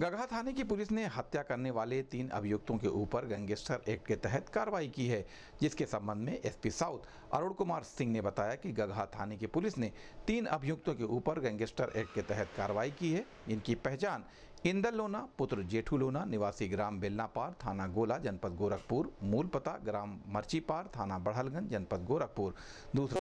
गगहा थाने की पुलिस ने हत्या करने वाले तीन अभियुक्तों के ऊपर गैंगस्टर एक्ट के तहत कार्रवाई की है जिसके संबंध में एसपी साउथ अरुण कुमार सिंह ने बताया कि गगहा थाने की पुलिस ने तीन अभियुक्तों के ऊपर गैंगस्टर एक्ट के तहत कार्रवाई की है इनकी पहचान इंदर लोना पुत्र जेठू लोना निवासी ग्राम बेलनापार थाना गोला जनपद गोरखपुर मूल पता ग्राम मर्चीपार थाना बढ़हलगंज जनपद गोरखपुर दूसरा